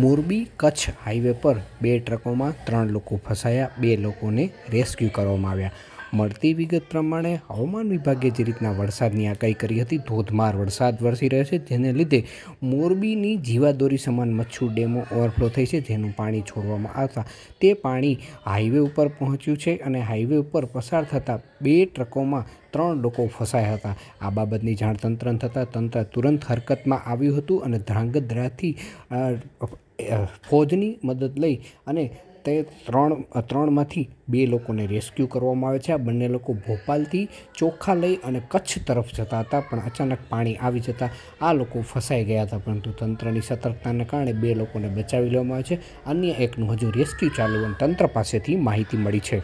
Morbi Kutch highway પર બે ટ્રકોમાં ત્રણ લોકો ફસાયા બે લોકોને રેસ્ક્યુ કરવામાં આવ્યા મળતી વિગત પ્રમાણે હવામાન વિભાગે જે રીતના વરસાદની આગાહી કરી હતી ધોધમાર વરસાદ વરસી રહ્યો છે જેને લીધે મોરબીની જીવાદોરી સમાન મચ્છુ ડેમો ઓવરફ્લો થઈ છે જેનું પાણી છોડવામાં આવતા તે પાણી હાઇવે ઉપર પહોંચ્યું છે અને હાઇવે ઉપર પસાર થતાં બે ટ્રકોમાં ત્રણ લોકો ફસાયા હતા આ બાબતની જાણ તંત્ર થતાં તંત્ર તુરંત હરકતમાં આવ્યું હતું અને ધ્રાંગધ્રાથી ફોજની મદદ લઈ અને તે ત્રણ ત્રણમાંથી બે લોકોને રેસ્ક્યુ કરવામાં આવે છે આ બંને લોકો ભોપાલથી ચોખા લઈ અને કચ્છ તરફ જતા હતા પણ અચાનક પાણી આવી જતાં આ લોકો ફસાઈ ગયા હતા પરંતુ તંત્રની સતર્કતાને કારણે બે લોકોને બચાવી લેવામાં આવે છે અન્ય એકનું હજુ રેસ્ક્યુ ચાલુ અને તંત્ર પાસેથી માહિતી મળી છે